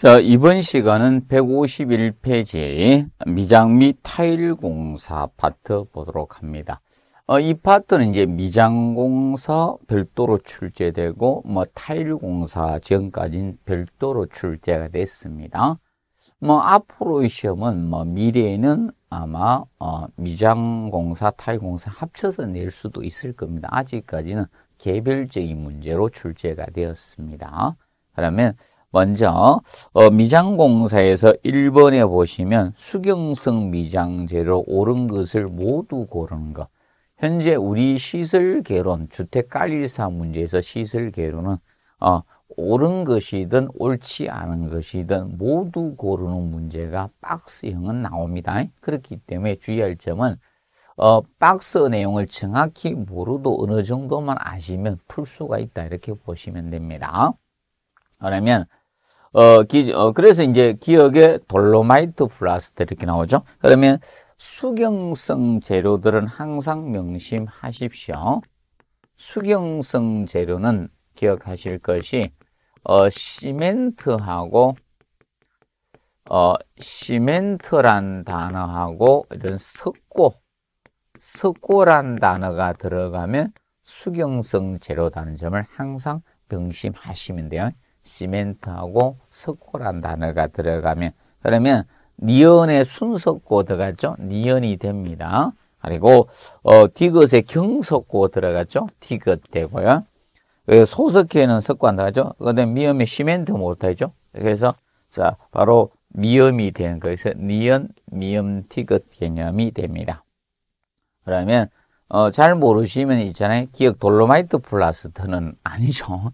자, 이번 시간은 151페이지 미장 및 타일 공사 파트 보도록 합니다. 어, 이 파트는 이제 미장 공사 별도로 출제되고 뭐 타일 공사 지금까지는 별도로 출제가 됐습니다. 뭐 앞으로의 시험은 뭐 미래에는 아마 어, 미장 공사 타일 공사 합쳐서 낼 수도 있을 겁니다. 아직까지는 개별적인 문제로 출제가 되었습니다. 그러면 먼저 어, 미장공사에서 1번에 보시면 수경성 미장재로 옳은 것을 모두 고르는 것. 현재 우리 시설개론, 주택관리사 문제에서 시설개론은 어, 옳은 것이든 옳지 않은 것이든 모두 고르는 문제가 박스형은 나옵니다. 그렇기 때문에 주의할 점은 어, 박스 내용을 정확히 모르도 어느 정도만 아시면 풀 수가 있다 이렇게 보시면 됩니다. 그러면 어, 기, 어, 그래서 이제 기억에 돌로마이트 플라스트 이렇게 나오죠. 그러면 수경성 재료들은 항상 명심하십시오. 수경성 재료는 기억하실 것이 어, 시멘트하고 어, 시멘트란 단어하고 이런 석고, 석고란 단어가 들어가면 수경성 재료다는 점을 항상 명심하시면 돼요. 시멘트하고 석고란 단어가 들어가면 그러면 니언의 순석고 들어갔죠? 니언이 됩니다. 그리고 어, 디귿의 경석고 들어갔죠? 디귿 되고요. 그 소석회는 석고 안들어가데 미음에 시멘트 못하죠? 그래서 자 바로 미음이 되는 거에서 니언, 미음, 디귿 개념이 됩니다. 그러면 어, 잘 모르시면 있잖아요. 기억 돌로마이트 플라스트는 아니죠.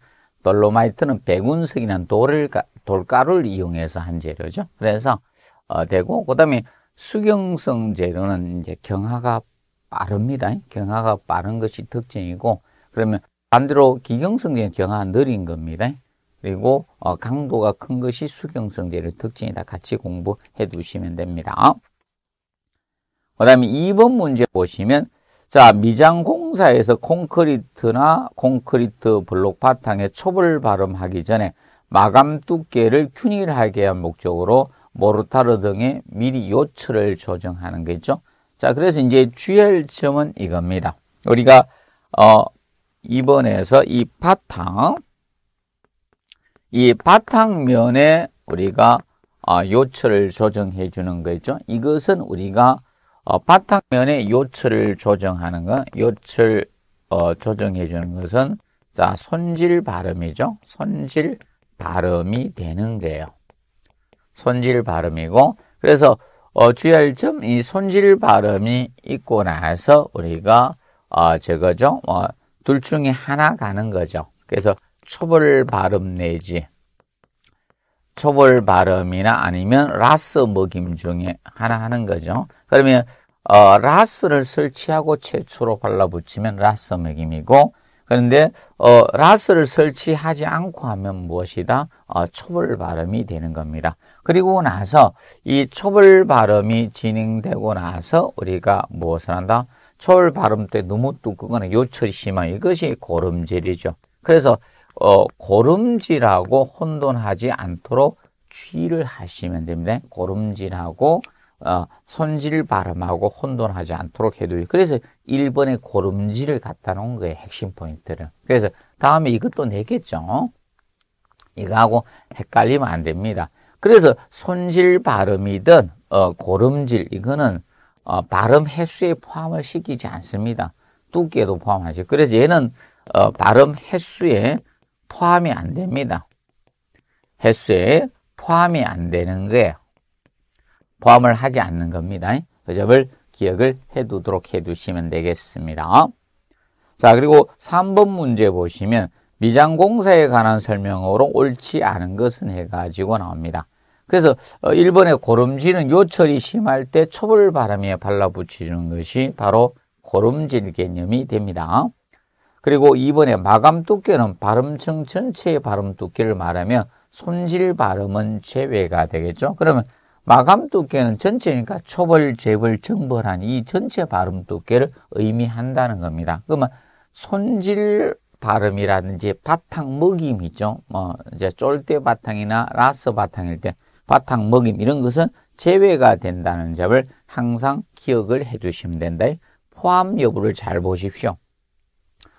돌로마이트는 백운석이라는 돌을, 돌가루를 이용해서 한 재료죠. 그래서 어, 되고 그다음에 수경성 재료는 이제 경화가 빠릅니다. 경화가 빠른 것이 특징이고 그러면 반대로 기경성 재료는 경화가 느린 겁니다. 그리고 어, 강도가 큰 것이 수경성 재료 특징이다. 같이 공부해 두시면 됩니다. 그 다음에 2번 문제 보시면 자, 미장공사에서 콘크리트나 콘크리트 블록 바탕에 촉을 발음하기 전에 마감 두께를 균일하게 한 목적으로 모르타르 등의 미리 요철을 조정하는 거 있죠. 자, 그래서 이제 주의점은 이겁니다. 우리가 어 2번에서 이 바탕 이 바탕면에 우리가 어, 요철을 조정해 주는 거죠. 이것은 우리가 어, 바탕면의 요철을 조정하는 건 요철 어, 조정해 주는 것은 자 손질 발음이죠. 손질 발음이 되는 거예요. 손질 발음이고 그래서 어, 주의할 점이 손질 발음이 있고 나서 우리가 어, 저거죠. 어, 둘 중에 하나 가는 거죠. 그래서 초벌 발음 내지 초벌 발음이나 아니면 라스 먹임 중에 하나 하는 거죠. 그러면 어, 라스를 설치하고 최초로 발라붙이면 라스 먹임이고 그런데 어, 라스를 설치하지 않고 하면 무엇이다? 어, 초벌 발음이 되는 겁니다. 그리고 나서 이 초벌 발음이 진행되고 나서 우리가 무엇을 한다? 초벌 발음 때 너무 뚜거나 요철이 심한 이것이 고름질이죠. 그래서 어, 고름질하고 혼돈하지 않도록 주의를 하시면 됩니다. 고름질하고 어, 손질 발음하고 혼돈하지 않도록 해두요. 그래서 1번의 고름지를 갖다 놓은 거예요. 핵심 포인트를. 그래서 다음에 이것도 내겠죠. 이거하고 헷갈리면 안 됩니다. 그래서 손질 발음이든 어, 고름질 이거는 어, 발음 횟수에 포함을 시키지 않습니다. 두께도 포함하지 그래서 얘는 어, 발음 횟수에 포함이 안 됩니다. 횟수에 포함이 안 되는 거예요. 포함을 하지 않는 겁니다. 그 점을 기억을 해두도록 해두시면 되겠습니다. 자 그리고 3번 문제 보시면 미장공사에 관한 설명으로 옳지 않은 것은 해가지고 나옵니다. 그래서 1번의 어, 고름지는 요철이 심할 때 초벌 바람에 발라붙이는 것이 바로 고름질 개념이 됩니다. 그리고 2번의 마감 두께는 발음층 전체의 발음 두께를 말하며 손질 발음은 제외가 되겠죠. 그러면 마감 두께는 전체니까 초벌, 재벌, 정벌한 이 전체 발음 두께를 의미한다는 겁니다. 그러면 손질 발음이라든지 바탕 먹임 이죠뭐 이제 쫄대 바탕이나 라스 바탕일 때 바탕 먹임 이런 것은 제외가 된다는 점을 항상 기억을 해 주시면 된다. 포함 여부를 잘 보십시오.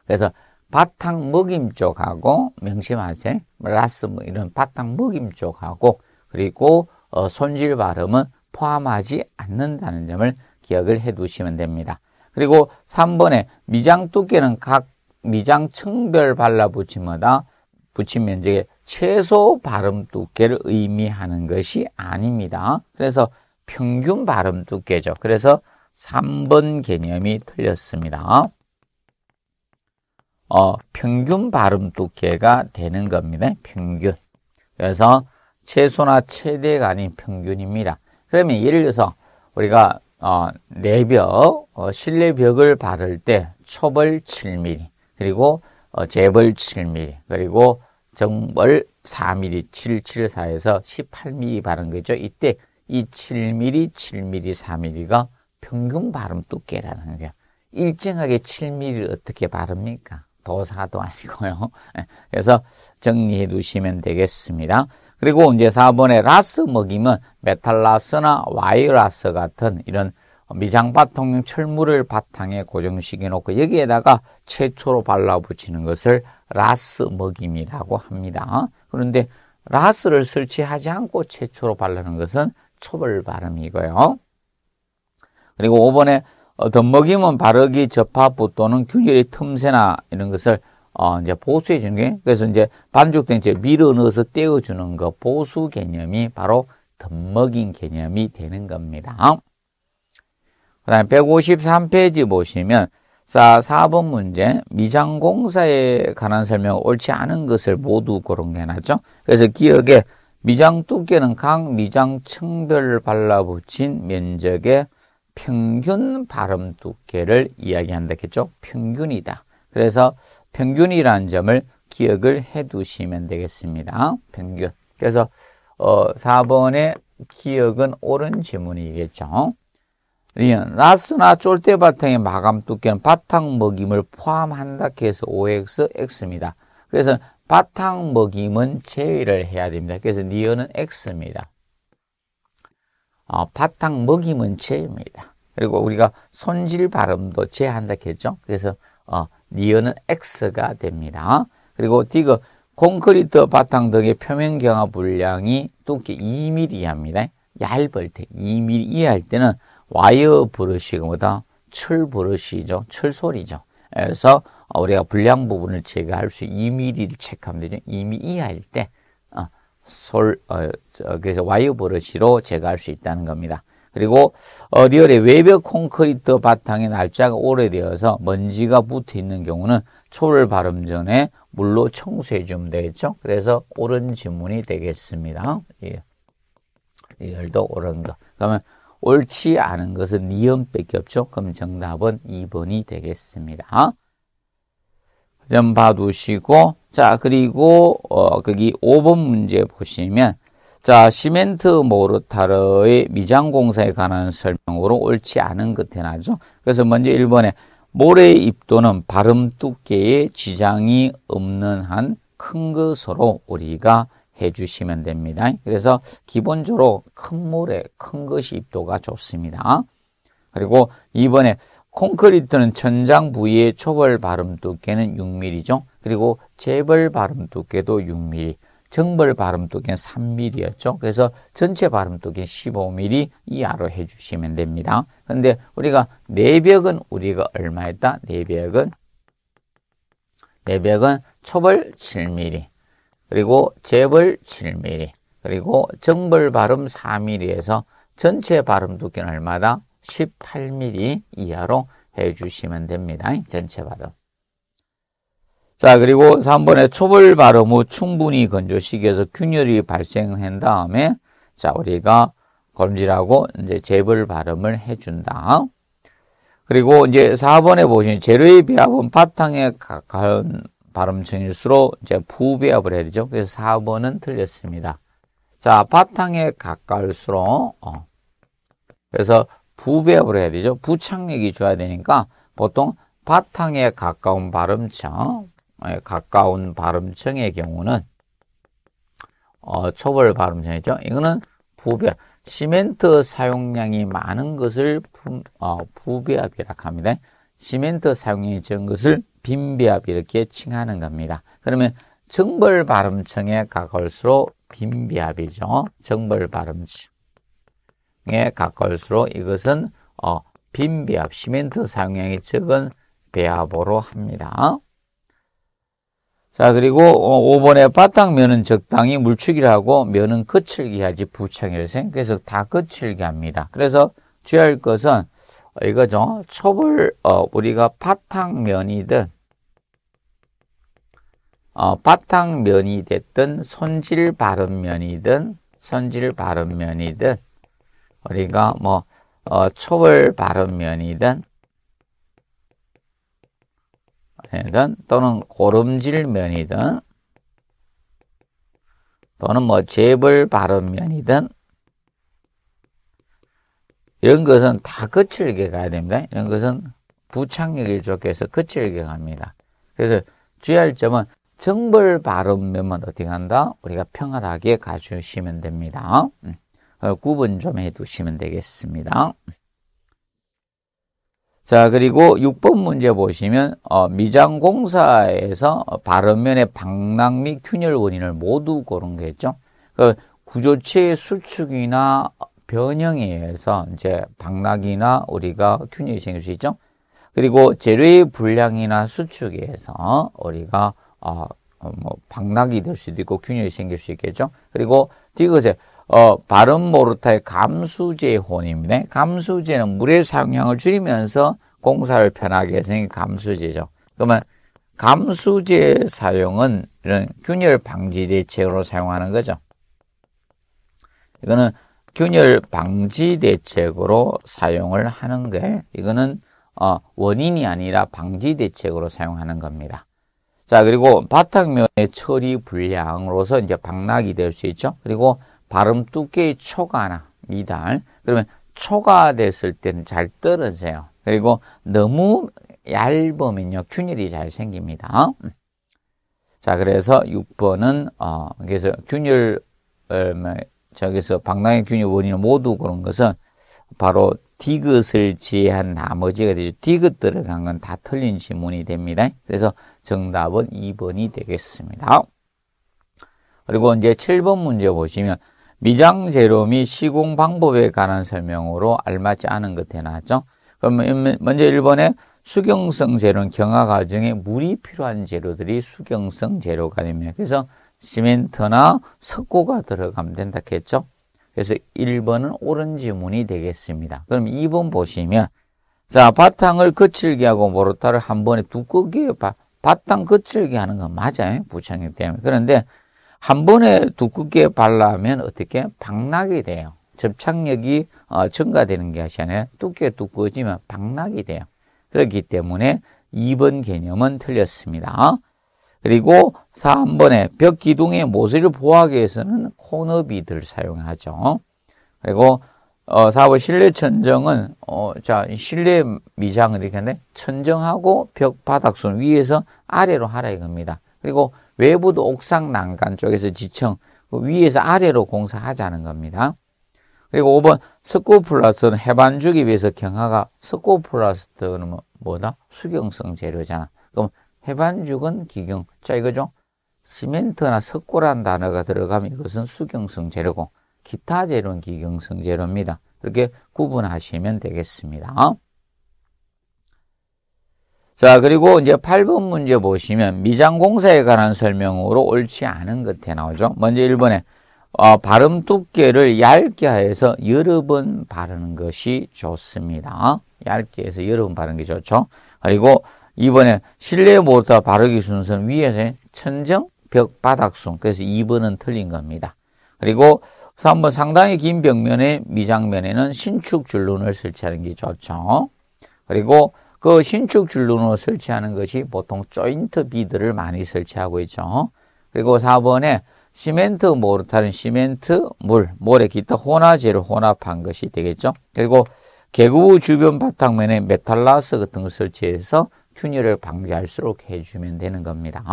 그래서 바탕 먹임 쪽하고 명심하세요. 라스 뭐 이런 바탕 먹임 쪽하고 그리고 어, 손질 발음은 포함하지 않는다는 점을 기억을 해 두시면 됩니다. 그리고 3번에 미장 두께는 각 미장 층별 발라붙임마다 붙임 면적의 최소 발음 두께를 의미하는 것이 아닙니다. 그래서 평균 발음 두께죠. 그래서 3번 개념이 틀렸습니다. 어, 평균 발음 두께가 되는 겁니다. 평균. 그래서 최소나 최대가 아닌 평균입니다. 그러면 예를 들어서 우리가 어, 내벽, 어, 실내벽을 바를 때 초벌 7mm, 그리고 어, 재벌 7mm, 그리고 정벌 4mm, 7, 7, 4에서 18mm 바른 거죠. 이때 이 7mm, 7mm, 4mm가 평균 발음 두께라는 거예요. 일정하게 7mm를 어떻게 바릅니까? 도사도 아니고요. 그래서 정리해 두시면 되겠습니다. 그리고 이제 4번에 라스 먹이면 메탈라스나 와이라스 같은 이런 미장바통형 철물을 바탕에 고정시켜 놓고 여기에다가 최초로 발라붙이는 것을 라스 먹임이라고 합니다. 그런데 라스를 설치하지 않고 최초로 바르는 것은 초벌 발음이고요. 그리고 5번에 어, 덧먹이면 바르기, 접합부 또는 균열의 틈새나 이런 것을 어, 이제 보수해 주는 게 그래서 이제 반죽된 채 밀어 넣어서 떼어 주는 거 보수 개념이 바로 덧먹인 개념이 되는 겁니다. 그다음 에 153페이지 보시면 자, 4번 문제 미장공사에 관한 설명 옳지 않은 것을 모두 고런게해놨죠 그래서 기억에 미장 두께는 각 미장 층별 발라붙인 면적의 평균 발음 두께를 이야기한다 했죠. 평균이다. 그래서 평균이라는 점을 기억을 해 두시면 되겠습니다. 평균. 그래서 어, 4번의 기억은 옳은 지문이겠죠. 리언, 라스나 쫄대 바탕의 마감 두께는 바탕 먹임을 포함한다 해서 OX, X입니다. 그래서 바탕 먹임은 제외를 해야 됩니다. 그래서 니어는 X입니다. 어, 바탕 먹임은 제입니다. 그리고 우리가 손질 발음도 제한다 했죠. 그래서 어, 니어는 X가 됩니다. 그리고 디가 콘크리트 바탕 등의 표면 경합 물량이 두께 2mm 이입니다 얇을 때 2mm 이하일 때는 와이어 브러쉬보다 철 브러쉬죠. 철소리죠 그래서 우리가 불량 부분을 제거할 수 2mm를 체크하면 되죠. 2mm 이하일 때 어, 솔, 어, 그래서 와이어 브러쉬로 제거할 수 있다는 겁니다. 그리고 어, 리얼의 외벽 콘크리트 바탕에 날짜가 오래되어서 먼지가 붙어 있는 경우는 초를 바름 전에 물로 청소해 주면 되겠죠. 그래서 옳은 지문이 되겠습니다. 예. 리얼도 옳은 것. 그러면 옳지 않은 것은 니은밖에 없죠. 그럼 정답은 2번이 되겠습니다. 좀 봐두시고 자 그리고 어, 거기 5번 문제 보시면 자, 시멘트 모르타르의 미장 공사에 관한 설명으로 옳지 않은 것 해나죠. 그래서 먼저 1번에 모래 입도는 발음 두께에 지장이 없는 한 큰 것으로 우리가 해주시면 됩니다. 그래서 기본적으로 큰 모래, 큰 것이 입도가 좋습니다. 그리고 2번에 콘크리트는 천장 부위의 초벌 발음 두께는 6mm죠. 그리고 재벌 발음 두께도 6mm. 정벌 발음독엔 3mm였죠. 그래서 전체 발음독엔 15mm 이하로 해주시면 됩니다. 근데 우리가 내벽은 우리가 얼마였다? 내벽은 내벽은 초벌 7mm 그리고 재벌 7mm 그리고 정벌 발음 4mm에서 전체 발음 두께는 얼마다? 18mm 이하로 해주시면 됩니다. 전체 발음. 자 그리고 3번에 초벌 발음 후 충분히 건조시켜서 균열이 발생한 다음에 자 우리가 검질하고 이제 재벌 발음을 해준다. 그리고 이제 4번에 보시면 재료의 배합은 바탕에 가까운 발음층일수록 이제 부배합을 해야 되죠. 그래서 4번은 틀렸습니다. 자, 바탕에 가까울수록 어. 그래서 부배합을 해야 되죠. 부착력이 줘야 되니까 보통 바탕에 가까운 발음층 예, 가까운 발음청의 경우는 어, 초벌 발음청이죠. 이거는 부배합. 시멘트 사용량이 많은 것을 부, 어, 부배합이라 합니다. 시멘트 사용량이 적은 것을 빈배합 이렇게 칭하는 겁니다. 그러면 정벌 발음청에 가까울수록 빈배합이죠. 정벌 발음청에 가까울수록 이것은 어, 빈배합, 시멘트 사용량이 적은 배합으로 합니다. 자 그리고 5번에 어, 바닥면은 적당히 물축이라 고 면은 거칠게 하지 부창혈생 그래서 다 거칠게 합니다. 그래서 주의할 것은 이거죠. 첩을 어, 우리가 바탕면이든 어, 바탕면이 됐든 손질 바른면이든 손질 바른면이든 우리가 뭐 어, 첩을 바른면이든 면이든 그러니까 또는 고름질 면이든 또는 뭐 재벌 발음 면이든 이런 것은 다 거칠게 가야 됩니다. 이런 것은 부착력이 좋게 해서 거칠게 갑니다. 그래서 주의할 점은 정벌 발음 면만 어떻 간다? 우리가 평활하게 가주시면 됩니다. 음, 구분 좀 해두시면 되겠습니다. 자, 그리고 6번 문제 보시면 어, 미장공사에서 바른면의 방랑 및 균열 원인을 모두 고른 거겠죠. 그 구조체의 수축이나 변형에 의해서 이제 방락이나 우리가 균열이 생길 수 있죠. 그리고 재료의 불량이나 수축에 의해서 우리가 어, 어, 뭐 방락이 될 수도 있고 균열이 생길 수 있겠죠. 그리고 디귿에 어, 바른 모르타의 감수제 혼입니다. 감수제는 물의 사용을 줄이면서 공사를 편하게 해서 감수제죠. 그러면 감수제 사용은 이런 균열 방지 대책으로 사용하는 거죠. 이거는 균열 방지 대책으로 사용을 하는 게 이거는 어, 원인이 아니라 방지 대책으로 사용하는 겁니다. 자 그리고 바닥면의 처리 불량으로서 이제 방락이 될 수 있죠. 그리고 발음 두께의 초가나 미달 그러면 초가됐을 때는 잘 떨어져요. 그리고 너무 얇으면요 균열이 잘 생깁니다. 자 그래서 6번은 어 그래서 균열 어, 뭐, 저기서 방랑의 균열 원인을 모두 그런 것은 바로 디귿을 제외한 나머지가 되죠. 디귿 들어간 건 다 틀린 지문이 됩니다. 그래서 정답은 2번이 되겠습니다. 그리고 이제 7번 문제 보시면 미장 재료 및 시공 방법에 관한 설명으로 알맞지 않은 것 해놨죠. 그럼 먼저 1번에 수경성 재료는 경화 과정에 물이 필요한 재료들이 수경성 재료가 됩니다. 그래서 시멘트나 석고가 들어가면 된다 했죠. 그래서 1번은 옳은 지문이 되겠습니다. 그럼 2번 보시면 자 바탕을 거칠게 하고 모로타를 한 번에 두껍게 바, 바탕 거칠게 하는 건 맞아요. 부착력 때문에. 그런데 한 번에 두껍게 발라면 어떻게 박락이 돼요. 접착력이 어, 증가되는 것 아니라 두께 두꺼워지면 박락이 돼요. 그렇기 때문에 2번 개념은 틀렸습니다. 그리고 3번에 벽 기둥의 모서리를 보호하기 위해서는 코너비들 사용하죠. 그리고 어, 4번 실내 천정은 어, 자 실내 미장을 이렇게 하는데 천정하고 벽 바닥선 위에서 아래로 하라 이겁니다. 그리고 외부도 옥상 난간 쪽에서 지층 그 위에서 아래로 공사하자는 겁니다. 그리고 5번 석고플라스는 해반죽에 비해서 경화가 석고플라스는 뭐, 뭐다? 수경성 재료잖아. 그럼 해반죽은 기경. 자 이거죠. 시멘트나 석고란 단어가 들어가면 이것은 수경성 재료고 기타 재료는 기경성 재료입니다. 이렇게 구분하시면 되겠습니다. 자, 그리고 이제 8번 문제 보시면 미장공사에 관한 설명으로 옳지 않은 것에 나오죠. 먼저 1번에 어, 발음 두께를 얇게 해서 여러 번 바르는 것이 좋습니다. 얇게 해서 여러 번 바르는 게 좋죠. 그리고 2번에 실내 모터 바르기 순서는 위에서 천정, 벽, 바닥순. 그래서 2번은 틀린 겁니다. 그리고 3번 상당히 긴 벽면에 미장면에는 신축 줄눈을 설치하는 게 좋죠. 그리고 그 신축 줄눈으로 설치하는 것이 보통 조인트 비드를 많이 설치하고 있죠. 그리고 4번에 시멘트 모르타는 시멘트 물, 모래 기타 혼화재를 혼합한 것이 되겠죠. 그리고 개구 부 주변 바탕면에 메탈라스 같은 걸 설치해서 균열을 방지할수록 해주면 되는 겁니다.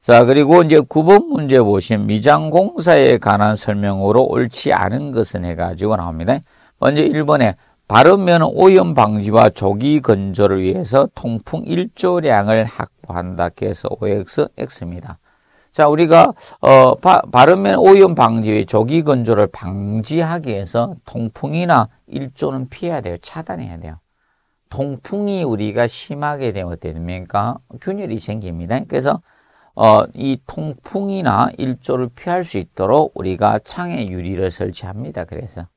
자, 그리고 이제 9번 문제 보시면 미장공사에 관한 설명으로 옳지 않은 것은 해가지고 나옵니다. 먼저 1번에 바르면 오염 방지와 조기 건조를 위해서 통풍 일조량을 확보한다. 그래서 OX, X입니다. 자, 우리가 어, 바, 바르면 오염 방지의 조기 건조를 방지하기 위해서 통풍이나 일조는 피해야 돼요. 차단해야 돼요. 통풍이 우리가 심하게 되면 됩니까? 균열이 생깁니다. 그래서 어, 이 통풍이나 일조를 피할 수 있도록 우리가 창에 유리를 설치합니다. 그래서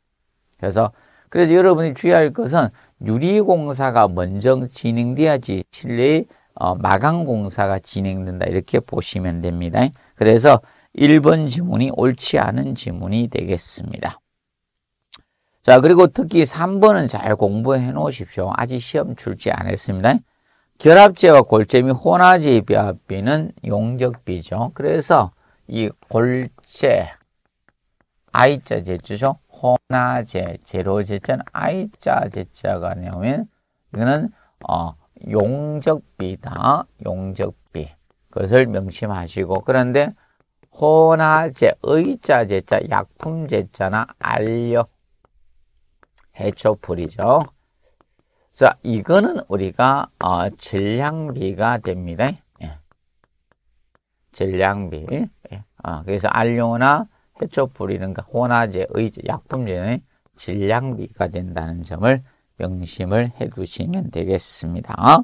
그래서 그래서 여러분이 주의할 것은 유리공사가 먼저 진행돼야지 실내의 어, 마감공사가 진행된다 이렇게 보시면 됩니다. 그래서 1번 지문이 옳지 않은 지문이 되겠습니다. 자 그리고 특히 3번은 잘 공부해 놓으십시오. 아직 시험 출제 안 했습니다. 결합제와 골제 및 혼화제의 비합비는 용적비죠. 그래서 이 골제 I자 제주죠. 호나제, 제로제자는 이자 제자가 나오면 이거는 어, 용적비다. 용적비. 그것을 명심하시고 그런데 호나제, 의자 제자, 약품 제자나 알력, 해초풀이죠. 자, 이거는 우리가 어, 질량비가 됩니다. 예. 질량비. 예. 어, 그래서 알료나 해초 뿌리는 혼화제, 의제, 약품제의 질량비가 된다는 점을 명심을 해 두시면 되겠습니다.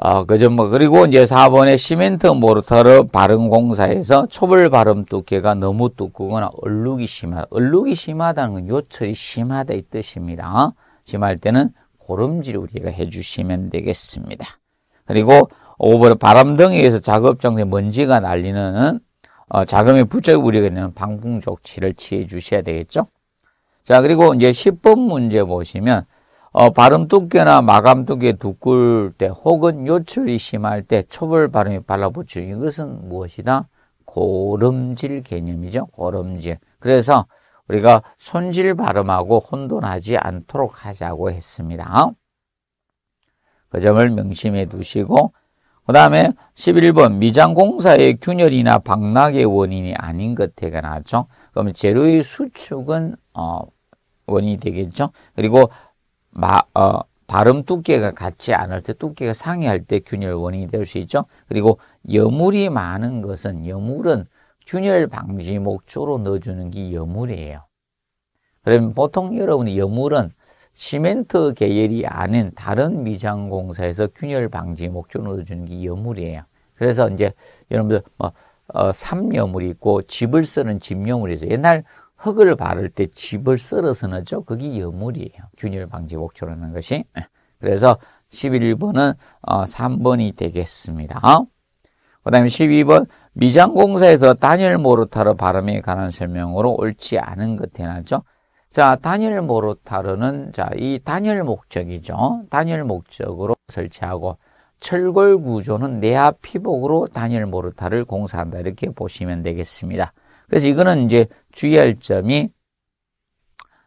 어, 그죠. 뭐, 그리고 이제 4번에 시멘트 모르터르 발음 공사에서 초벌 발음 두께가 너무 두꺼거나 얼룩이 심하, 얼룩이 심하다는 건 요철이 심하다 이 뜻입니다. 심할 때는 고름질 우리가 해주시면 되겠습니다. 그리고 5번 바람등에 의해서 작업장에 먼지가 날리는 어, 자금의 부족 우려가 있는 방풍 조치를 취해 주셔야 되겠죠. 자, 그리고 이제 10번 문제 보시면 어, 발음 두께나 마감 두께 두꿀 때 혹은 요출이 심할 때 초벌 발음이 발라붙죠. 이것은 무엇이다? 고름질 개념이죠. 고름질. 그래서 우리가 손질 발음하고 혼돈하지 않도록 하자고 했습니다. 그 점을 명심해 두시고 그 다음에 11번 미장공사의 균열이나 박락의 원인이 아닌 것 대가 나죠. 그럼 재료의 수축은 어, 원인이 되겠죠. 그리고 마, 어, 발음 두께가 같지 않을 때 두께가 상이할 때 균열 원인이 될 수 있죠. 그리고 여물이 많은 것은 여물은 균열 방지 목적로 넣어주는 게 여물이에요. 그러 보통 여러분이 여물은 시멘트 계열이 아닌 다른 미장 공사에서 균열 방지 목적으로 주는게 여물이에요. 그래서 이제 여러분들 뭐 어, 삼여물이 있고 집을 쓰는 집여물이 죠 옛날 흙을 바를 때 집을 썰어서 넣죠. 그게 여물이에요. 균열 방지 목적으로는 것이. 예. 그래서 11번은 어, 3번이 되겠습니다. 어? 그 다음에 12번 미장공사에서 단열 모르타르 발음에 관한 설명으로 옳지 않은 것 해놨죠. 자, 단일 모르타르는 자, 이 단일 목적이죠. 단일 목적으로 설치하고 철골 구조는 내압 피복으로 단일 모르타를 공사한다. 이렇게 보시면 되겠습니다. 그래서 이거는 이제 주의할 점이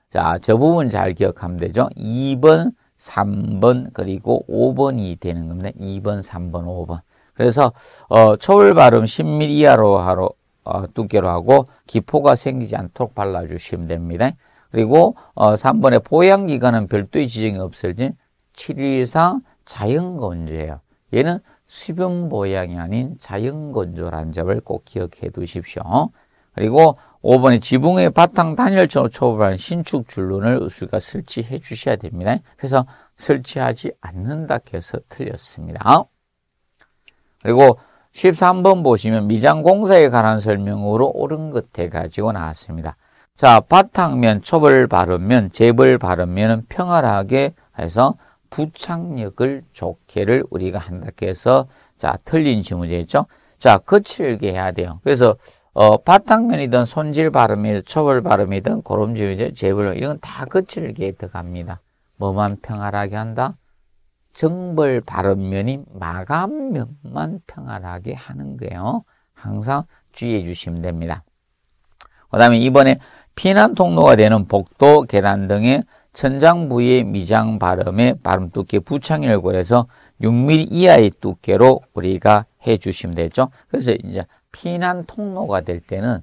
자, 저 부분 잘 기억하면 되죠. 2번, 3번, 그리고 5번이 되는 겁니다. 2번, 3번, 5번. 그래서 어, 초월 발음 10mm 이하로 하로 어, 두께로 하고 기포가 생기지 않도록 발라주시면 됩니다. 그리고 어, 3번에 보양기간은 별도의 지정이 없을지 7일 이상 자연건조예요. 얘는 수변보양이 아닌 자연건조라는 점을 꼭 기억해 두십시오. 그리고 5번에 지붕의 바탕 단열처로 초벌한 신축 줄눈을 우수가 설치해 주셔야 됩니다. 그래서 설치하지 않는다 해서 틀렸습니다. 그리고 13번 보시면 미장공사에 관한 설명으로 옳은 것에가지고 나왔습니다. 자, 바탕면 첩을 바르면 잽벌 바르면 평활하게 해서 부착력을 좋게를 우리가 한다고 해서 자, 틀린 지문제 있죠? 자, 거칠게 해야 돼요. 그래서 어, 바탕면이든 손질 바름이든 초벌 바름이든 고름지우제, 재벌 이런 건다 거칠게 들어갑니다. 뭐만 평활하게 한다? 정벌 바름면이 마감면만 평활하게 하는 거예요. 항상 주의해 주시면 됩니다. 그 다음에 이번에 피난 통로가 되는 복도, 계단 등의 천장 부위의 미장 발음의 발음 두께 부창을 그래서 6mm 이하의 두께로 우리가 해 주시면 되죠. 그래서 이제 피난 통로가 될 때는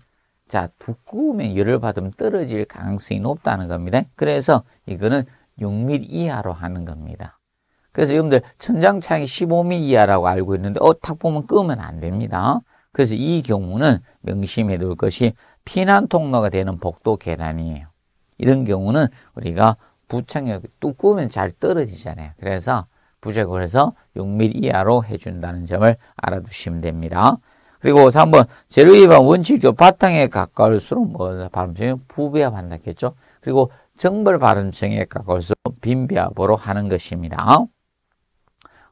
자 두꺼우면 열을 받으면 떨어질 가능성이 높다는 겁니다. 그래서 이거는 6mm 이하로 하는 겁니다. 그래서 여러분들 천장 창이 15mm 이하라고 알고 있는데 어 탁 보면 끄면 안 됩니다. 그래서 이 경우는 명심해 둘 것이 피난 통로가 되는 복도 계단이에요. 이런 경우는 우리가 부착력 뚜꾸면 잘 떨어지잖아요. 그래서 부적을 해서 6mm 이하로 해준다는 점을 알아두시면 됩니다. 그리고 3번 재료 위반 원칙적 바탕에 가까울수록 뭐 발음층이 부배합한다 했죠. 그리고 정벌 발음층에 가까울수록 빈배합으로 하는 것입니다.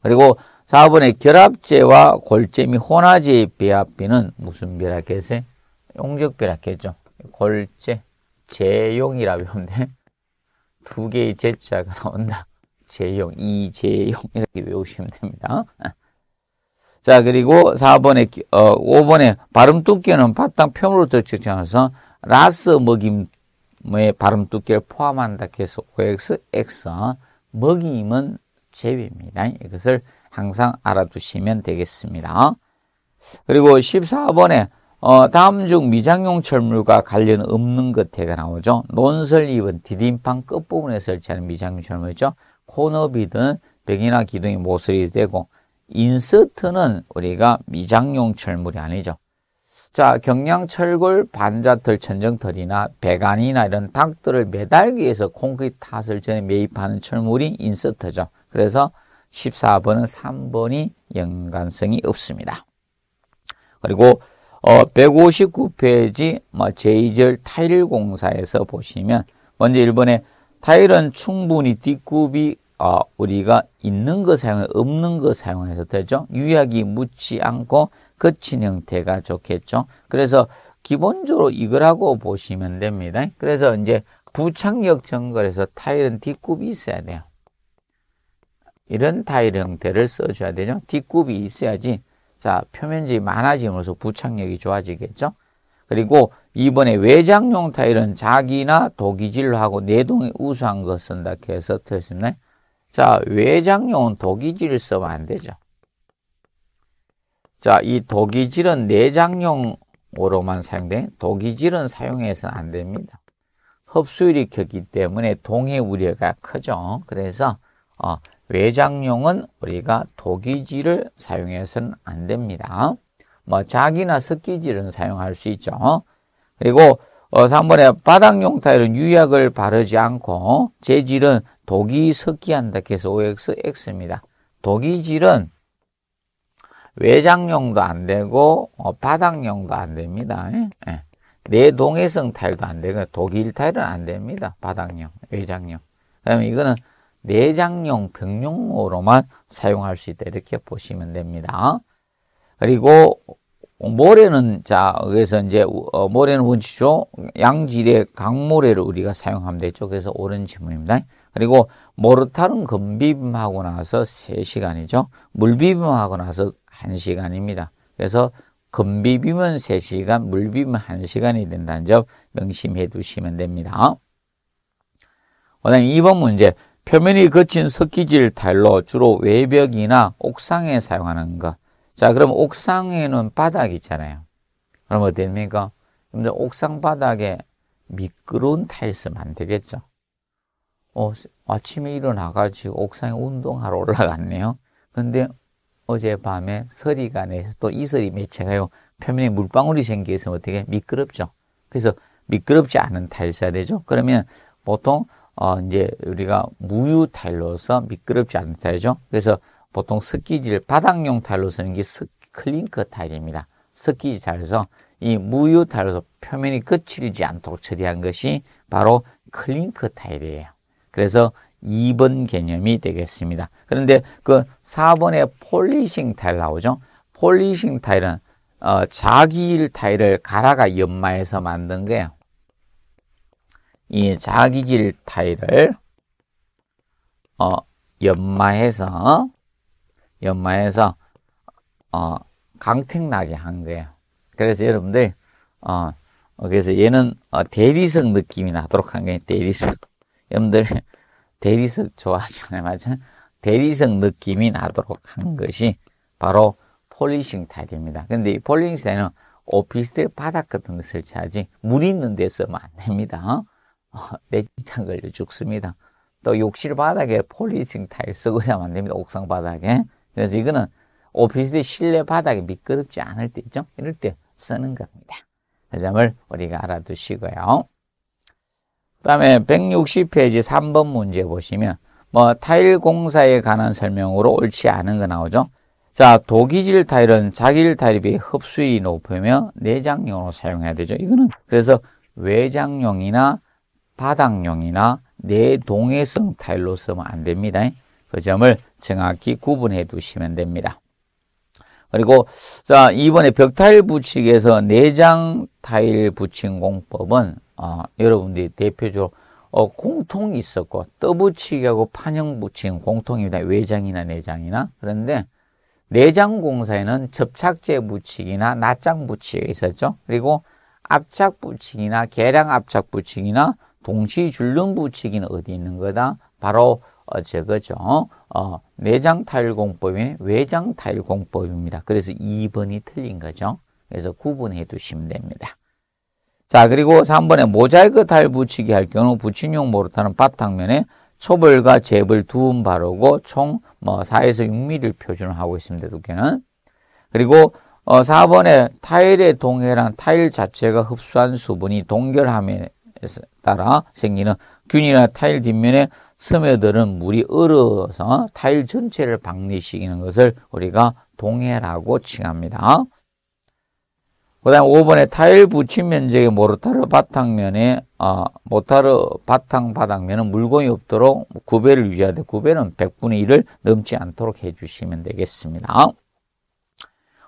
그리고 4번의 결합제와 골재 및 혼화제의 배합비는 무슨 비라 했어요? 용적비라겠죠. 골재, 재용이라 외우면 두 개의 재자가 나온다. 재용, 이재용 이렇게 외우시면 됩니다. 자 그리고 4번에 어, 5번에 발음 두께는 바탕 표으로더 정해서 라스 먹임의 발음 두께를 포함한다 해서 OX, X 먹임은 제외입니다. 이것을 항상 알아두시면 되겠습니다. 그리고 14번에 어, 다음 중 미장용 철물과 관련 없는 것태가 나오죠. 논설 2번 디딤판 끝부분에 설치하는 미장용 철물이죠. 코너비든 벽이나 기둥이 모서리 되고 인서트는 우리가 미장용 철물이 아니죠. 자, 경량 철골, 반자털, 천정털이나 배관이나 이런 닭들을 매달기 위해서 콘크리트 탓을 전에 매입하는 철물이 인서트죠. 그래서 14번은 3번이 연관성이 없습니다. 그리고 어, 159페이지 뭐 제2절 타일 공사에서 보시면 먼저 1번에 타일은 충분히 뒷굽이 어, 우리가 있는 거 사용해 없는 거 사용해서 되죠. 유약이 묻지 않고 거친 형태가 좋겠죠. 그래서 기본적으로 이거라고 보시면 됩니다. 그래서 이제 부착력 정글에서 타일은 뒷굽이 있어야 돼요. 이런 타일 형태를 써줘야 되죠. 뒷굽이 있어야지 자, 표면지 많아지면서 부착력이 좋아지겠죠. 그리고 이번에 외장용 타일은 자기나 도기질로 하고 내동에 우수한 거 쓴다 그래서 틀렸습니다. 자, 외장용은 도기질을 써면안 되죠. 자, 이 도기질은 내장용으로만 사용돼 도기질은 사용해서는 안 됩니다. 흡수율이 켰기 때문에 동해 우려가 크죠. 그래서 어, 외장용은 우리가 독이질을 사용해서는 안 됩니다. 뭐 자기나 습기질은 사용할 수 있죠. 그리고 어, 3번에 바닥용 타일은 유약을 바르지 않고 재질은 독이 섞기한다 해서 OXX입니다. 독이질은 외장용도 안 되고 어, 바닥용도 안 됩니다. 예. 예. 내동해성 타일도 안 되고 독일 타일은 안 됩니다. 바닥용, 외장용. 그러면 이거는 내장용 병용으로만 사용할 수 있다 이렇게 보시면 됩니다. 그리고 모래는 자 그래서 이제 어, 모래는 원치죠 양질의 강모래를 우리가 사용하면 되죠. 그래서 옳은 질문입니다. 그리고 모르타는 금비빔하고 나서 3시간이죠. 물비빔하고 나서 1시간입니다. 그래서 금비빔은 3시간, 물비빔은 1시간이 된다는 점 명심해 두시면 됩니다. 그다음 2번 문제. 표면이 거친 석기질 타일로 주로 외벽이나 옥상에 사용하는 것. 자, 그럼 옥상에는 바닥 있잖아요. 그럼 어떻 됩니까? 근데 옥상 바닥에 미끄러운 타일스면 안 되겠죠. 어, 아침에 일어나가지고 옥상에 운동하러 올라갔네요. 근데 어젯밤에 서리가 내서 또 이서리 매체가요. 표면에 물방울이 생기 있으면 어떻게 미끄럽죠. 그래서 미끄럽지 않은 타일 써야 되죠. 그러면 보통 어, 이제 우리가 무유 타일로서 미끄럽지 않은 타일이죠. 그래서 보통 습기질 바닥용 타일로 쓰는 게 습, 클링크 타일입니다. 습기질 타일에서 이 무유 타일로서 표면이 거칠지 않도록 처리한 것이 바로 클링크 타일이에요. 그래서 2번 개념이 되겠습니다. 그런데 그 4번에 폴리싱 타일 나오죠. 폴리싱 타일은 어, 자기일 타일을 가라가 연마해서 만든 거예요. 이 자기길 타일을 어, 연마해서 연마해서 어, 강택나게 한 거예요. 그래서 여러분들 어, 그래서 얘는 어, 대리석 느낌이 나도록 한 거예요. 대리석 여러분들 대리석 좋아하잖아요, 맞아요? 대리석 느낌이 나도록 한 것이 바로 폴리싱 타일입니다. 근데 이 폴리싱 타일은 오피스텔 바닥 같은 거 설치하지 물 있는 데서만안 됩니다. 어? 내장을 죽습니다. 또 욕실 바닥에 폴리층 타일 쓰고야 안 됩니다. 옥상 바닥에. 그래서 이거는 오피스의 실내 바닥이 미끄럽지 않을 때 있죠. 이럴 때 쓰는 겁니다. 그 점을 우리가 알아두시고요. 그 다음에 160페이지 3번 문제 보시면 뭐 타일 공사에 관한 설명으로 옳지 않은 거 나오죠. 자, 도기질 타일은 자기질 타일에 비해 흡수율이 높으며 내장용으로 사용해야 되죠. 이거는 그래서 외장용이나 바닥용이나 내동해성 타일로 쓰면 안 됩니다. 그 점을 정확히 구분해 두시면 됩니다. 그리고 자 이번에 벽타일 붙이기에서 내장 타일 붙인 공법은 어, 여러분들이 대표적으로 어, 공통이 있었고 떠붙이기하고 판형 붙인 공통입니다. 외장이나 내장이나 그런데 내장 공사에는 접착제 붙이기나 납장 붙이기 있었죠. 그리고 압착 붙이기나 계량 압착 붙이기나 동시줄눈 부치기는 어디 있는 거다? 바로 어, 저거죠. 어, 내장탈공법이 외장탈공법입니다. 그래서 2번이 틀린 거죠. 그래서 구분해 두시면 됩니다. 자, 그리고 3번에 모자이크 타일 붙이기 할 경우 부침용 모르타는 바탕면에 초벌과 잽을 두번 바르고 총뭐 4에서 6mm 표준을 하고 있습니다. 두께는. 그리고 어, 4번에 타일의 동해란 타일 자체가 흡수한 수분이 동결함에 따라 생기는 균이나 타일 뒷면에 스며드는 물이 얼어서 타일 전체를 박리시키는 것을 우리가 동해라고 칭합니다. 그 다음 5번에 타일 붙임 면적의 모르타르 바탕면에 어, 모타르 바탕 바닥면은 물건이 없도록 구배를 유지해야 구배는 100분의 1을 넘지 않도록 해주시면 되겠습니다.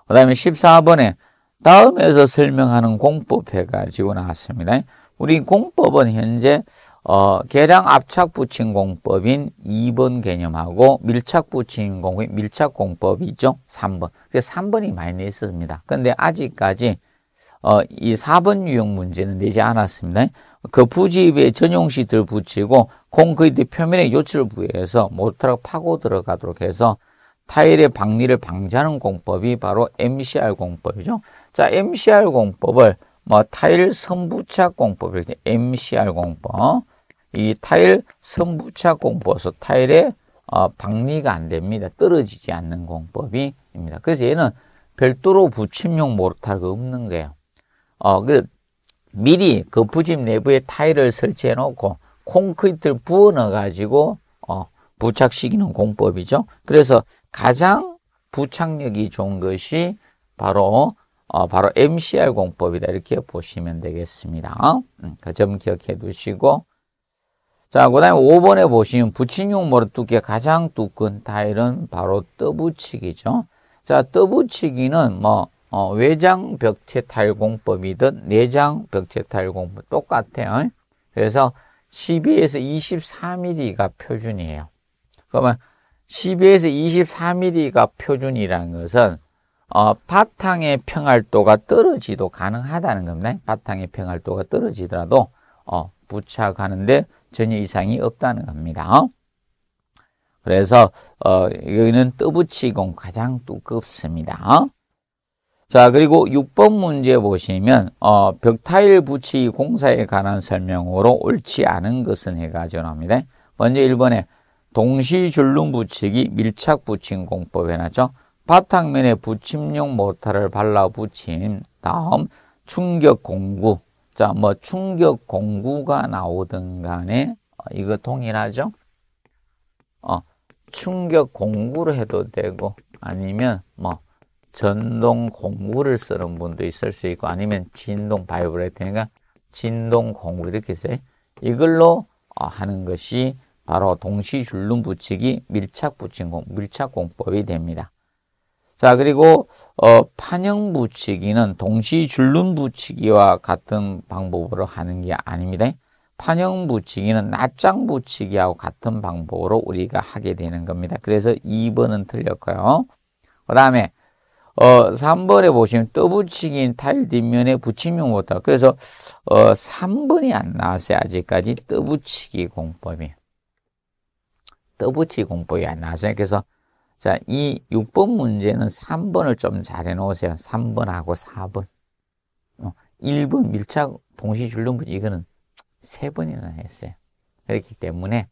그 다음에 14번에 다음에서 설명하는 공법 해가지고 나왔습니다. 우리 공법은 현재 어, 계량 압착 붙인 공법인 2번 개념하고 밀착 붙인 공법인 밀착 공법이 죠 3번. 그 3번이 많이 있었습니다. 근데 아직까지 어, 이 4번 유형 문제는 내지 않았습니다. 그 부집에 전용시트를 붙이고 공그리트 표면에 요철 부여해서 모터를 파고 들어가도록 해서 타일의 박리를 방지하는 공법이 바로 MCR 공법이죠. 자, MCR 공법을 뭐 타일 선부착 공법, 이 MCR 공법. 이 타일 선부착 공법에서 타일의 어, 박리가 안 됩니다. 떨어지지 않는 공법입니다 그래서 얘는 별도로 붙임용 모르타가 없는 거예요. 어, 그 미리 거푸집 그 내부에 타일을 설치해 놓고 콘크리트를 부어 넣어 가지고 어, 부착시키는 공법이죠. 그래서 가장 부착력이 좋은 것이 바로 어, 바로 MCR 공법이다 이렇게 보시면 되겠습니다. 어? 음, 그점 기억해 두시고 자, 그 다음에 5번에 보시면 붙임용 모래 두께 가장 두꺼운 타일은 바로 떠붙이기죠. 자, 떠붙이기는 뭐 어, 외장 벽체 타일 공법이든 내장 벽체 타일 공법 똑같아요. 그래서 12에서 24mm가 표준이에요. 그러면 12에서 24mm가 표준이라는 것은 어, 바탕의 평활도가 떨어지도 가능하다는 겁니다. 바탕의 평활도가 떨어지더라도 어, 부착하는데 전혀 이상이 없다는 겁니다. 어? 그래서 여기는 떠붙이공 가장 두껍습니다. 자 그리고 6번 문제 보시면 어, 벽타일 부치 공사에 관한 설명으로 옳지 않은 것은 해가전합니다 먼저 1번에 동시 줄눈 부치기 밀착 부임 공법 해나죠 바탕면에 붙임용 모터를 발라 붙인 다음 충격 공구 자 뭐 충격 공구가 나오든 간에 어, 이거 동일하죠 어 충격 공구를 해도 되고 아니면 뭐 전동 공구를 쓰는 분도 있을 수 있고 아니면 진동 바이브레이터니까 진동 공구 이렇게 써요 이걸로 어, 하는 것이 바로 동시 줄눈 붙이기 밀착 붙인공 밀착 공법이 됩니다. 자, 그리고 어, 판형 붙이기는 동시 줄눈 붙이기와 같은 방법으로 하는 게 아닙니다. 판형 붙이기는 납장 붙이기하고 같은 방법으로 우리가 하게 되는 겁니다. 그래서 2번은 틀렸고요. 그 다음에 어, 3번에 보시면 떠붙이기인 타일 뒷면에 붙이면 못다 그래서 어, 3번이 안 나왔어요. 아직까지 떠붙이기 공법이. 떠붙이기 공법이 안 나왔어요. 그래서 자, 이 6번 문제는 3번을 좀 잘 해놓으세요. 3번하고 4번. 어, 1번 밀착 동시 줄넘기 이거는 3번이나 했어요. 그렇기 때문에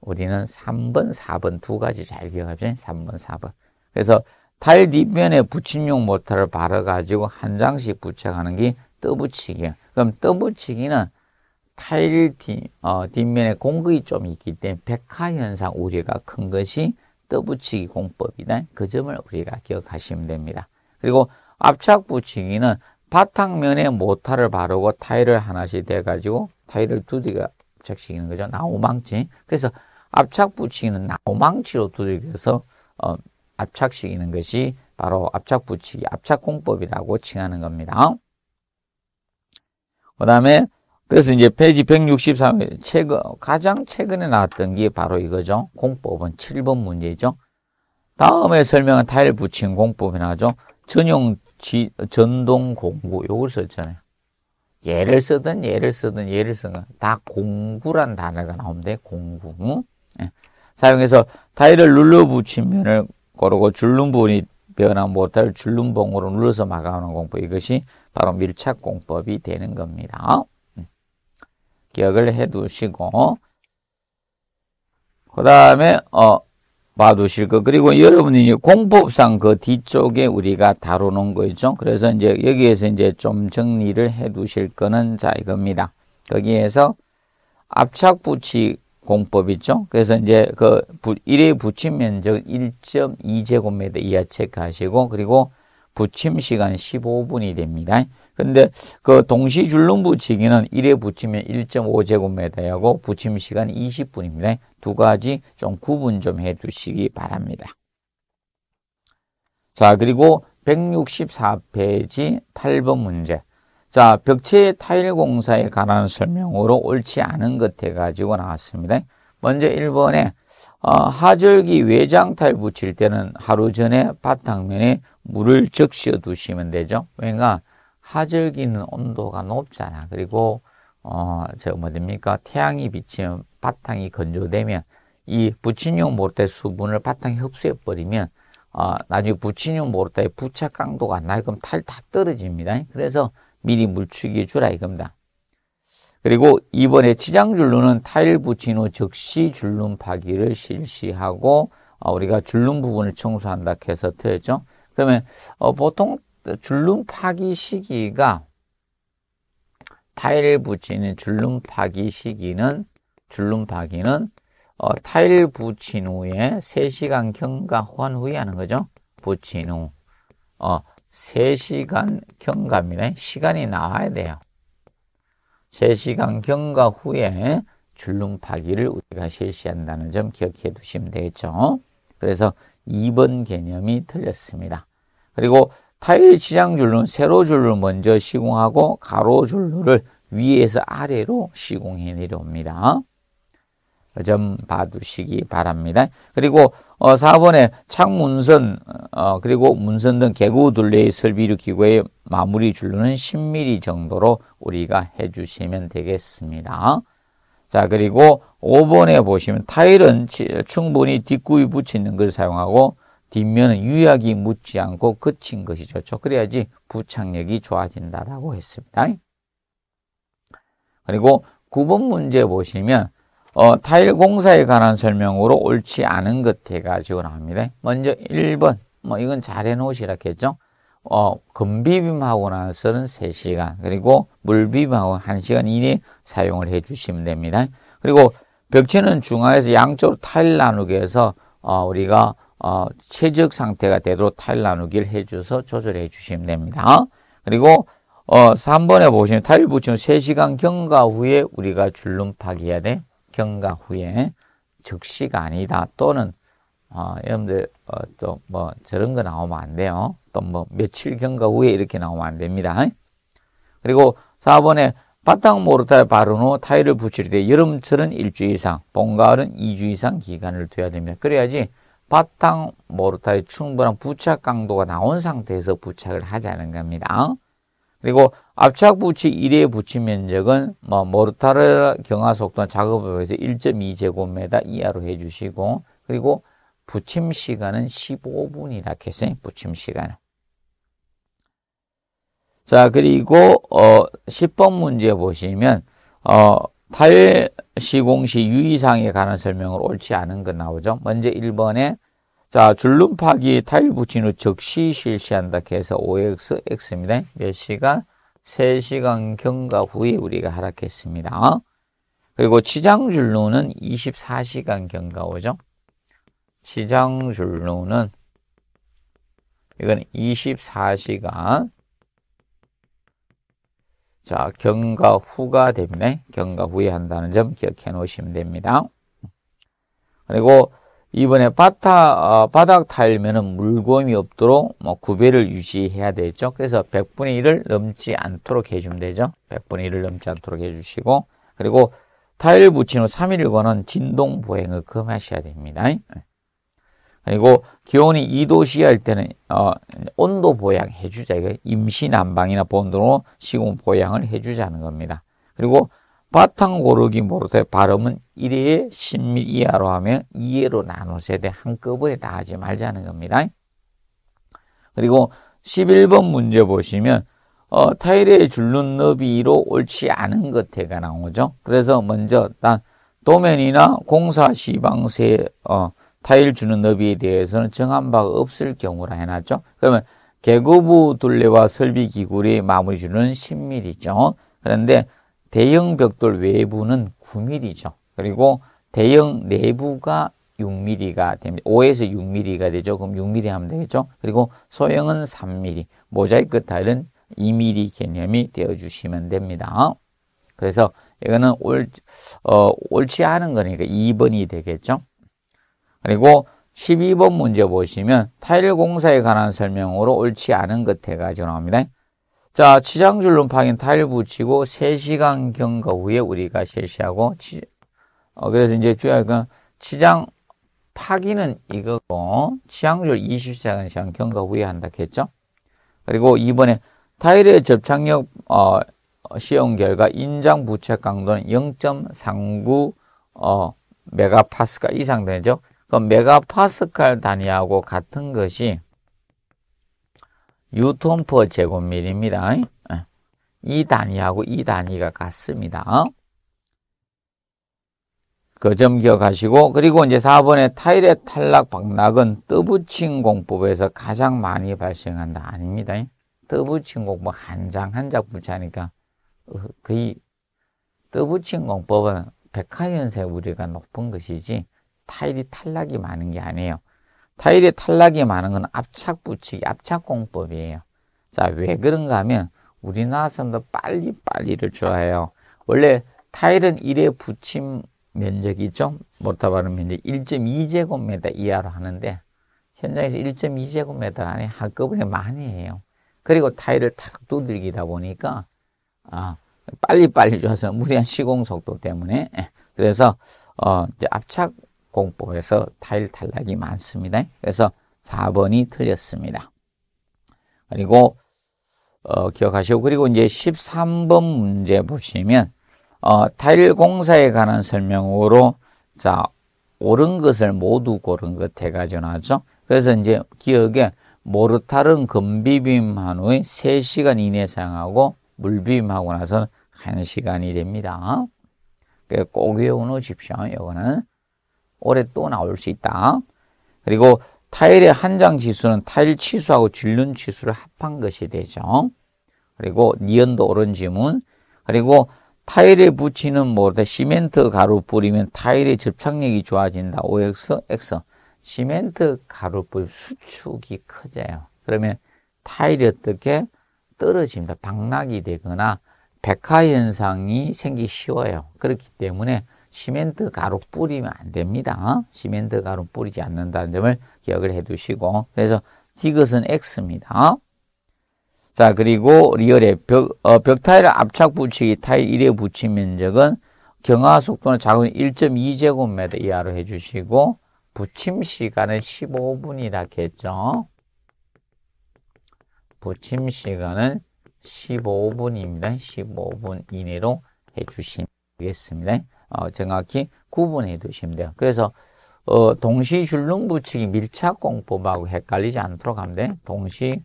우리는 3번, 4번 두 가지 잘 기억하죠. 3번, 4번. 그래서 달 뒷면에 붙임용 모터를 바르가지고 한 장씩 부착하는게 떠붙이기예요. 그럼 떠붙이기는 타일 뒷, 어, 뒷면에 공극이 좀 있기 때문에 백화 현상 우려가 큰 것이 떠붙이기 공법이다. 그 점을 우리가 기억하시면 됩니다. 그리고 압착 붙이기는 바탕면에 모터를 바르고 타일을 하나씩 대가지고 타일을 두드려 압착시키는 거죠. 나우망치 그래서 압착 붙이기는 나우망치로 두들겨서 어, 압착시키는 것이 바로 압착 붙이기, 압착 공법이라고 칭하는 겁니다. 그 다음에 그래서 이제 페이지 163에 최근, 가장 최근에 나왔던 게 바로 이거죠. 공법은 7번 문제죠. 다음에 설명은 타일 붙인 공법이 나죠. 전용 지, 전동 공구, 요걸 썼잖아요. 예를 쓰든 예를 쓰든 예를 쓰든 다 공구란 단어가 나오는데 공구. 예. 사용해서 타일을 눌러 붙인 면을 고르고 줄눈 부분이 변한 못할 줄눈봉으로 눌러서 막아오는 공법. 이것이 바로 밀착 공법이 되는 겁니다. 기억을 해 두시고 그 다음에 어 봐두실 거 그리고 여러분이 공법상 그 뒤쪽에 우리가 다루는 거 있죠. 그래서 이제 여기에서 이제 좀 정리를 해 두실 거는 자 이겁니다. 거기에서 압착 부치 공법 있죠. 그래서 이제 그 1의 붙침 면적 1.2제곱미터 이하 체크하시고 그리고 붙임 시간 15분이 됩니다. 근데 그 동시 줄눈붙이기는 1에 붙이면 1.5제곱미터하고 붙임 시간 20분입니다. 두 가지 좀 구분 좀 해 두시기 바랍니다. 자, 그리고 164페이지 8번 문제. 자, 벽체 타일 공사에 관한 설명으로 옳지 않은 것 해가지고 나왔습니다. 먼저 1번에 어, 하절기 외장 타일 붙일 때는 하루 전에 바탕면에 물을 적셔 두시면 되죠. 왜냐? 하절기는 온도가 높잖아. 그리고 어, 저 뭐됩니까? 태양이 비치면 바탕이 건조되면 이 부친용 모르테 수분을 바탕에 흡수해 버리면 어, 나중에 부친용 모르테 부착 강도가 나요. 그럼 탈 다 떨어집니다. 그래서 미리 물축이 주라 이겁니다. 그리고 이번에 치장줄눈은 타일 붙인 후 즉시 줄눈 파기를 실시하고 어, 우리가 줄눈 부분을 청소한다 해서 트였죠. 그러면 어, 보통 줄눈 파기 시기가 타일 붙이는 줄눈 파기 시기는 줄눈 파기는 어, 타일 붙인 후에 3시간 경과한 후에 하는 거죠. 붙인 후. 어, 3시간 경과입니다. 시간이 나와야 돼요. 3시간 경과 후에 줄눈 파기를 우리가 실시한다는 점 기억해 두시면 되겠죠. 그래서 2번 개념이 틀렸습니다. 그리고 타일 지장줄로는 세로줄로 먼저 시공하고 가로줄로를 위에서 아래로 시공해 내려옵니다. 좀 봐두시기 바랍니다. 그리고 4번에 어, 창문선 어, 그리고 문선 등 개구 둘레의 설비류 기구의 마무리 줄로는 10mm 정도로 우리가 해주시면 되겠습니다. 자 그리고 5번에 보시면 타일은 충분히 뒷구이 붙이는 것 사용하고 뒷면은 유약이 묻지 않고 그친 것이 좋죠. 그래야지 부착력이 좋아진다라고 했습니다. 그리고 9번 문제 보시면 어, 타일 공사에 관한 설명으로 옳지 않은 것 해가지고 나니다 먼저 1번, 뭐 이건 잘 해놓으시라 했죠. 어, 금비빔하고 나서는 3시간, 그리고 물비빔하고 1시간 이내 사용을 해주시면 됩니다. 그리고 벽체는 중앙에서 양쪽으로 타일 나누기 해서 어, 우리가 어, 최적 상태가 되도록 타일 나누기를 해줘서 조절해 주시면 됩니다. 그리고 어, 3번에 보시면 타일 붙이면 3시간 경과 후에 우리가 줄눈 파기해야 돼. 경과 후에 즉시가 아니다. 또는 어, 여러분들 어, 또 뭐 저런 거 나오면 안 돼요. 또 뭐 며칠 경과 후에 이렇게 나오면 안 됩니다. 그리고 4번에 바탕 모르타에 바른 후 타일을 붙일 때 여름철은 일주 이상, 봄가을은 2주 이상 기간을 둬야 됩니다. 그래야지 바탕 모르타의 충분한 부착 강도가 나온 상태에서 부착을 하자는 겁니다. 그리고 압착 부치 1의 부치 면적은 뭐 모르타르 경화 속도 작업에 의해서 1.2제곱미터 이하로 해주시고 그리고 부침 시간은 15분이라 했어요. 부침 시간은. 자, 그리고 어 10번 문제 보시면 어 8시공시 유이상에 관한 설명을 옳지 않은 것 나오죠. 먼저 1번에 자 줄눈파기 타일 붙인 후 즉시 실시한다 해서 OX, X입니다. 몇 시간? 3시간 경과 후에 우리가 하락했습니다. 그리고 치장줄로는 24시간 경과 오죠. 치장줄로는 이건 24시간 자, 경과 후가 되문에 경과 후에 한다는 점 기억해 놓으시면 됩니다. 그리고 이번에 바타, 어, 바닥 타일면은 물곰이 없도록 뭐 구배를 유지해야 되죠. 그래서 100분의 1을 넘지 않도록 해주면 되죠. 100분의 1을 넘지 않도록 해주시고 그리고 타일 붙인 후3일간는 진동 보행을 금하셔야 됩니다. 그리고 기온이 2도씨 할 때는 어, 온도 보양 해주자. 이거 임시 난방이나 본드로 시공 보양을 해주자는 겁니다. 그리고 바탕 고르기 모르쇠 발음은 1회 10mm 이하로 하면 2회로 나눠서 돼. 한꺼번에 다 하지 말자는 겁니다. 그리고 11번 문제 보시면 어, 타일의 줄눈 너비로 옳지 않은 것에가 나오죠. 그래서 먼저 난 도면이나 공사 시방세 어, 타일 주는 너비에 대해서는 정한 바가 없을 경우라 해놨죠. 그러면 개구부 둘레와 설비 기구리 마무리 주는 10mm죠. 그런데 대형 벽돌 외부는 9mm죠. 그리고 대형 내부가 6mm가 됩니다. 5에서 6mm가 되죠. 그럼 6mm 하면 되겠죠. 그리고 소형은 3mm, 모자이크 타일은 2mm 개념이 되어 주시면 됩니다. 그래서 이거는 옳, 어, 옳지 않은 거니까 2번이 되겠죠. 그리고 12번 문제 보시면 타일 공사에 관한 설명으로 옳지 않은 것 해가지고 나옵니다. 자, 치장줄 눈파인 타일 붙이고 3시간 경과 후에 우리가 실시하고 치, 어, 그래서 이제 주야가 그 치장 파기는 이거고 치장줄 24시간 시간 경과 후에 한다 했죠. 그리고 이번에 타일의 접착력 어, 시험 결과 인장 부착 강도는 0.39 어, 메가파스가 이상 되죠. 그 메가파스칼 단위하고 같은 것이 유턴퍼 제곱밀입니다. 이 단위하고 이 단위가 같습니다. 그 점 기억하시고 그리고 이제 4번에 타일의 탈락 박락은 떠붙인 공법에서 가장 많이 발생한다. 아닙니다. 떠붙인 공법 한 장 한 장 붙이니까 거의 떠붙인 공법은 백화연세 우리가 높은 것이지 타일이 탈락이 많은 게 아니에요. 타일이 탈락이 많은 건 압착 붙이기, 압착 공법이에요. 자, 왜 그런가 하면 우리나라 선도 빨리빨리를 좋아해요. 원래 타일은 일에 붙임 면적이좀 못다바른 면적 1.2제곱미터 이하로 하는데 현장에서 1.2제곱미터 안에 한꺼번에 많이 해요. 그리고 타일을 탁 두들기다 보니까 아, 빨리빨리 줘서 무리한 시공 속도 때문에 그래서 어, 이제 압착 공법에서 타일 탈락이 많습니다. 그래서 4번이 틀렸습니다. 그리고 어, 기억하시고 그리고 이제 13번 문제 보시면 어, 타일 공사에 관한 설명으로 자 옳은 것을 모두 고른 것 대가지고 나죠. 그래서 이제 기억에 모르타른 건비빔 한 후에 3시간 이내 사용하고 물빔하고 비 나서 는 1시간이 됩니다. 꼭 외워놓으십시오. 이거는 올해 또 나올 수 있다. 그리고 타일의 한 장 지수는 타일 치수하고 질눈 치수를 합한 것이 되죠. 그리고 니은도 오른 지문. 그리고 타일에 붙이는 뭐 시멘트 가루 뿌리면 타일의 접착력이 좋아진다. OX, X. 시멘트 가루 뿌리 수축이 커져요. 그러면 타일이 어떻게 떨어집니다. 박락이 되거나 백화 현상이 생기 쉬워요. 그렇기 때문에 시멘트 가루 뿌리면 안 됩니다. 어? 시멘트 가루 뿌리지 않는다는 점을 기억을 해 두시고 그래서 디귿은 X입니다. 어? 자 그리고 리얼의 벽, 어, 벽 타일을 압착 붙이기 타일 1에 붙인 면적은 경화 속도는 작은 1.2제곱미터 이하로 해주시고 붙임 시간은 15분이라 했죠. 붙임 시간은 15분입니다. 15분 이내로 해주시면 되겠습니다. 어, 정확히 구분해 두시면 돼요. 그래서 어, 동시 줄눈 붙이기 밀착 공법하고 헷갈리지 않도록 하면 돼. 동시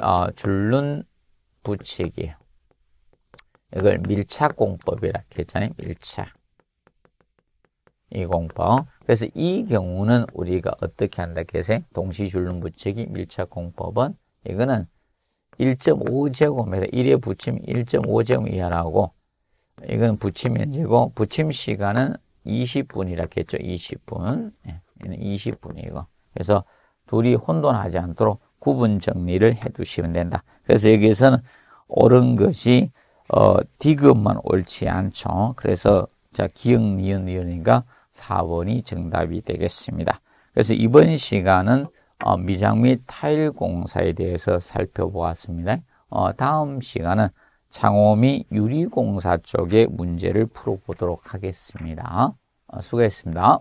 어, 줄눈 붙이기. 이걸 밀착 공법이라 했잖아요. 밀착. 이 공법. 그래서 이 경우는 우리가 어떻게 한다 계세요? 동시 줄눈 붙이기 밀착 공법은 이거는 1.5제곱미터 1에 붙이면 1.5제곱 이하라고 이건 부침면제고 부침 시간은 20분 이라고 했죠. 20분. 20분이고. 예, 그래서 둘이 혼돈하지 않도록 구분 정리를 해 두시면 된다. 그래서 여기에서는 옳은 것이 어, 디귿만 옳지 않죠. 그래서 자, 기억, 니은, 니은인가 4번이 정답이 되겠습니다. 그래서 이번 시간은 어, 미장 및 타일 공사에 대해서 살펴보았습니다. 어, 다음 시간은 장호미 유리공사 쪽의 문제를 풀어보도록 하겠습니다. 어, 수고했습니다.